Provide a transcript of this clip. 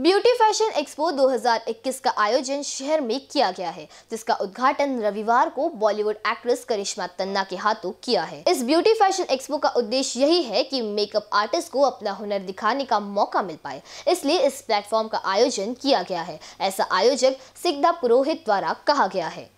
beauty fashion expo 2021 का आयोजन शहर में किया गया है जिसका उद्घाटन रविवार को बॉलीवुड एक्ट्रेस करिश्मा तन्ना के हाथों किया है इस ब्यूटी फैशन एक्सपो का उद्देश्य यही है कि मेकअप आर्टिस्ट को अपना हुनर दिखाने का मौका मिल पाए इसलिए इस प्लेटफॉर्म का आयोजन किया गया है ऐसा आयोजक सिद्धा पुरोहित द्वारा कहा गया है